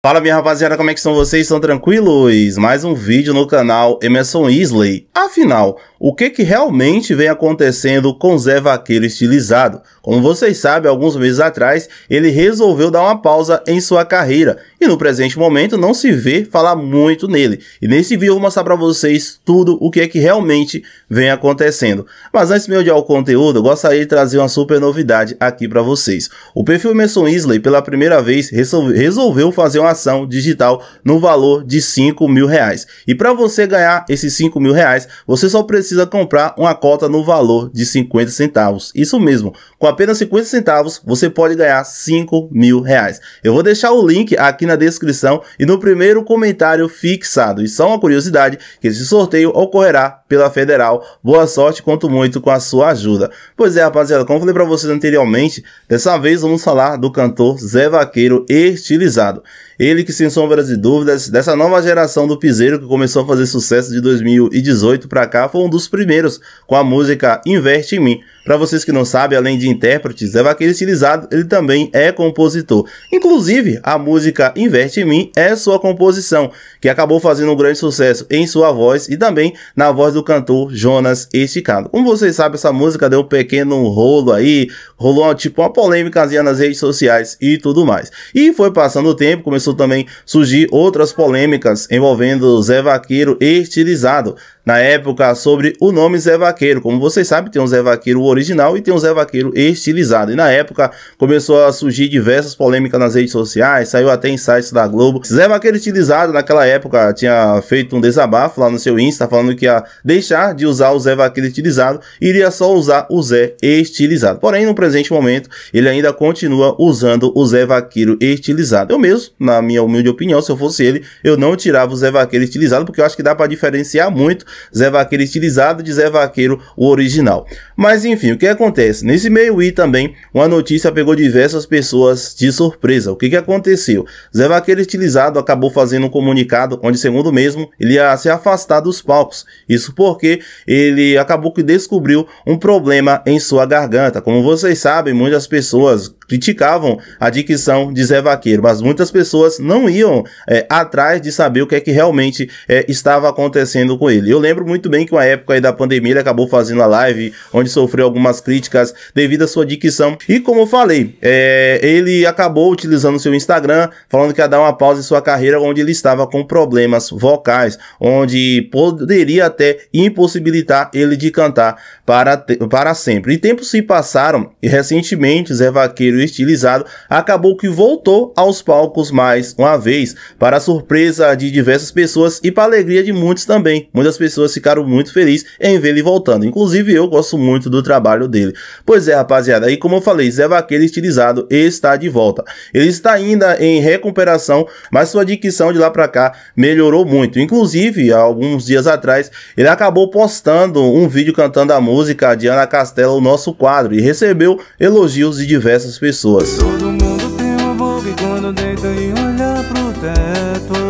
Fala minha rapaziada, como é que estão vocês? Estão tranquilos? Mais um vídeo no canal Emerson Isley. Afinal, o que, que realmente vem acontecendo com Zé Vaqueiro estilizado? Como vocês sabem, alguns meses atrás, ele resolveu dar uma pausa em sua carreira e no presente momento não se vê falar muito nele. E nesse vídeo eu vou mostrar para vocês tudo o que é que realmente vem acontecendo. Mas antes de me o conteúdo, eu gostaria de trazer uma super novidade aqui para vocês. O perfil Emerson Isley, pela primeira vez, resolveu fazer uma programação digital no valor de 5 mil reais. E para você ganhar esses 5 mil reais, você só precisa comprar uma cota no valor de 50 centavos. Isso mesmo, com apenas 50 centavos você pode ganhar 5 mil reais. Eu vou deixar o link aqui na descrição e no primeiro comentário fixado. E só uma curiosidade que esse sorteio ocorrerá pela Federal. Boa sorte, conto muito com a sua ajuda. Pois é, rapaziada, como falei para vocês anteriormente, dessa vez vamos falar do cantor Zé Vaqueiro estilizado. Ele que, sem sombras de dúvidas, dessa nova geração do piseiro que começou a fazer sucesso de 2018 para cá, foi um dos primeiros com a música Inverte em Mim. Para vocês que não sabem, além de intérprete, Zé Vaqueiro Estilizado, ele também é compositor. Inclusive, a música Inverte em Mim é sua composição, que acabou fazendo um grande sucesso em sua voz e também na voz do cantor Jonas Esticado. Como vocês sabem, essa música deu um pequeno rolo aí, rolou tipo uma polêmicazinha nas redes sociais e tudo mais. E foi passando o tempo, começou também surgir outras polêmicas envolvendo Zé Vaqueiro estilizado, na época sobre o nome Zé Vaqueiro. Como vocês sabem, tem um Zé Vaqueiro original e tem um Zé Vaqueiro estilizado. E na época começou a surgir diversas polêmicas nas redes sociais, saiu até em sites da Globo. Zé Vaqueiro estilizado naquela época tinha feito um desabafo lá no seu Insta falando que ia deixar de usar o Zé Vaqueiro estilizado, iria só usar o Zé estilizado. Porém, no presente momento, ele ainda continua usando o Zé Vaqueiro estilizado. Eu mesmo, na minha humilde opinião, se eu fosse ele, eu não tirava o Zé Vaqueiro estilizado, porque eu acho que dá para diferenciar muito Zé Vaqueiro estilizado de Zé Vaqueiro, o original. Mas enfim, o que acontece? Nesse meio i também, uma notícia pegou diversas pessoas de surpresa. O que, que aconteceu? Zé Vaqueiro estilizado acabou fazendo um comunicado onde, segundo mesmo, ele ia se afastar dos palcos. Isso porque ele acabou que descobriu um problema em sua garganta. Como vocês sabem, muitas pessoas criticavam a dicção de Zé Vaqueiro, mas muitas pessoas não iam é, atrás de saber o que é que realmente é, estava acontecendo com ele. Eu lembro muito bem que uma época da pandemia ele acabou fazendo a live onde sofreu algumas críticas devido à sua dicção. E como eu falei, é, ele acabou utilizando seu Instagram, falando que ia dar uma pausa em sua carreira, onde ele estava com problemas vocais, onde poderia até impossibilitar ele de cantar para, para sempre. E tempos se passaram e recentemente Zé Vaqueiro estilizado, acabou que voltou aos palcos mais uma vez, para surpresa de diversas pessoas e para alegria de muitos também. Muitas pessoas ficaram muito felizes em vê-lo voltando, inclusive eu gosto muito do trabalho dele. Pois é, rapaziada, e como eu falei, Zé Vaqueiro estilizado está de volta. Ele está ainda em recuperação, mas sua dicção de lá para cá melhorou muito. Inclusive, há alguns dias atrás, ele acabou postando um vídeo cantando a música de Ana Castela, o nosso quadro, e recebeu elogios de diversas pessoas pessoas. Todo mundo tem uma boca e quando deita e olha pro teto.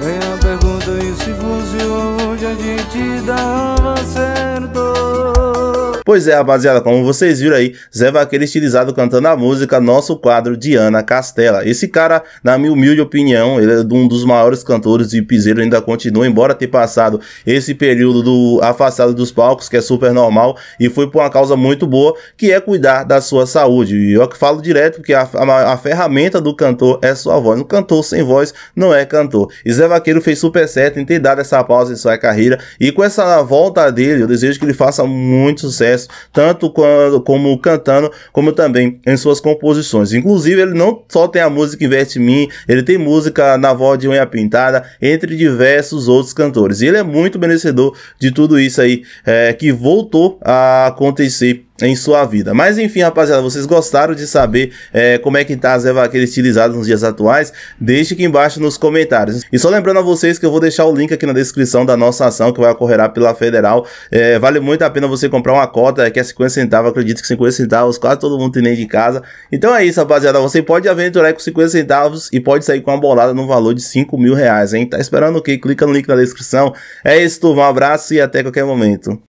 Vem a pergunta e se fosse hoje a gente dá Pois é, rapaziada, como vocês viram aí, Zé Vaqueiro estilizado cantando a música Nosso Quadro de Ana Castela. Esse cara, na minha humilde opinião, ele é um dos maiores cantores de piseiro, ainda continua, embora ter passado esse período do afastado dos palcos, que é super normal, e foi por uma causa muito boa, que é cuidar da sua saúde. E eu falo direto, porque a, a, a ferramenta do cantor é sua voz. Um cantor sem voz não é cantor. E Zé Vaqueiro fez super certo em ter dado essa pausa em sua carreira, e com essa volta dele, eu desejo que ele faça muito sucesso sucesso, tanto quando, como cantando, como também em suas composições. Inclusive, ele não só tem a música Investe em Mim, ele tem música na voz de Unha Pintada, entre diversos outros cantores. E ele é muito merecedor de tudo isso aí é, que voltou a acontecer em sua vida. Mas enfim, rapaziada, vocês gostaram de saber é, como é que tá as evaqueiras utilizadas nos dias atuais? Deixe aqui embaixo nos comentários. E só lembrando a vocês que eu vou deixar o link aqui na descrição da nossa ação que vai ocorrer pela Federal. É, vale muito a pena você comprar uma cota, é que é 50 centavos, acredito que 50 centavos, quase todo mundo tem nem de casa. Então é isso, rapaziada, você pode aventurar com 50 centavos e pode sair com uma bolada no valor de 5 mil reais, hein? Tá esperando o quê? Clica no link na descrição. É isso, turma, um abraço e até qualquer momento.